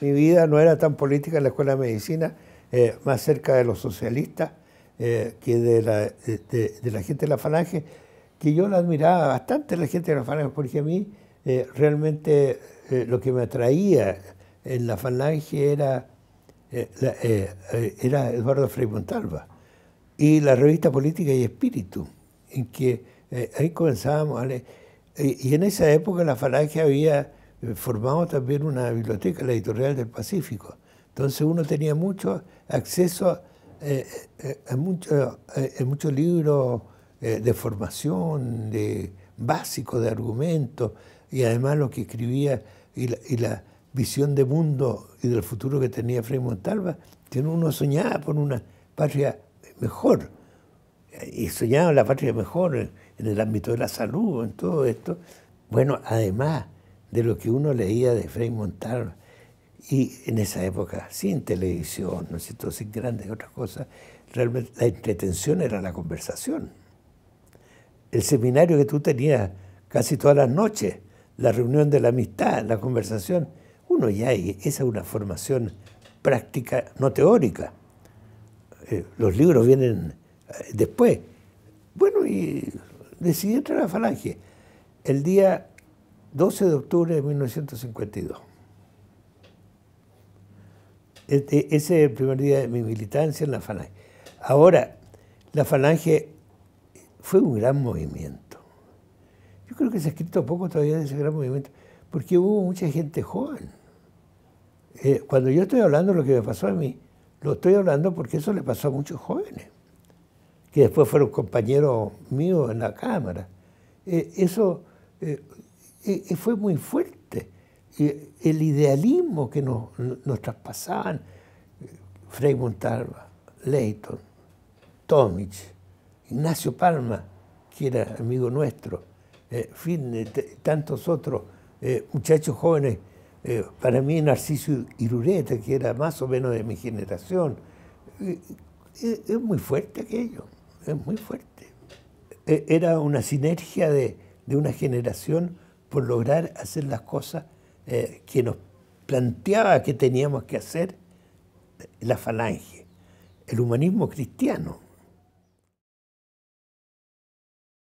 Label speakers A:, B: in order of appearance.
A: mi vida no era tan política en la Escuela de Medicina, eh, más cerca de los socialistas eh, que de la, gente de la Falange, que yo la admiraba bastante, la gente de la Falange, porque a mí eh, realmente lo que me atraía en la Falange era, era Eduardo Frei Montalva y la revista Política y Espíritu, en que ahí comenzábamos Y, y en esa época la Falange había formaba también una biblioteca, la editorial del Pacífico. Entonces uno tenía mucho acceso eh, eh, a, muchos eh, libros de formación, de básicos, de argumentos, y además lo que escribía y la, visión de mundo y del futuro que tenía Frei Montalva, uno soñaba por una patria mejor, y soñaba la patria mejor en el ámbito de la salud, en todo esto. Bueno, además, de lo que uno leía de Frei Montalvo. y en esa época, sin televisión, ¿no sin grandes otras cosas, realmente la entretención era la conversación. El seminario que tú tenías casi todas las noches, la reunión de la amistad, la conversación, uno ya esa es una formación práctica, no teórica. Eh, los libros vienen eh, después. Bueno, y decidí entrar a Falange. El día 12 de octubre de 1952. Este, ese es el primer día de mi militancia en la Falange. Ahora, la Falange fue un gran movimiento. Yo creo que se ha escrito poco todavía de ese gran movimiento, porque hubo mucha gente joven. Eh, cuando yo estoy hablando de lo que me pasó a mí, lo estoy hablando porque eso le pasó a muchos jóvenes, que después fueron compañeros míos en la Cámara. Eh, eso eh, y fue muy fuerte. el idealismo que nos, traspasaban, Frei Montalva, Leighton, Tomich, Ignacio Palma, que era amigo nuestro, eh, eh tantos otros eh, muchachos jóvenes, eh, para mí Narciso Irureta, que era más o menos de mi generación, es muy fuerte aquello, es muy fuerte. Era una sinergia de, de una generación por lograr hacer las cosas eh, que nos planteaba que teníamos que hacer la falange, el humanismo cristiano.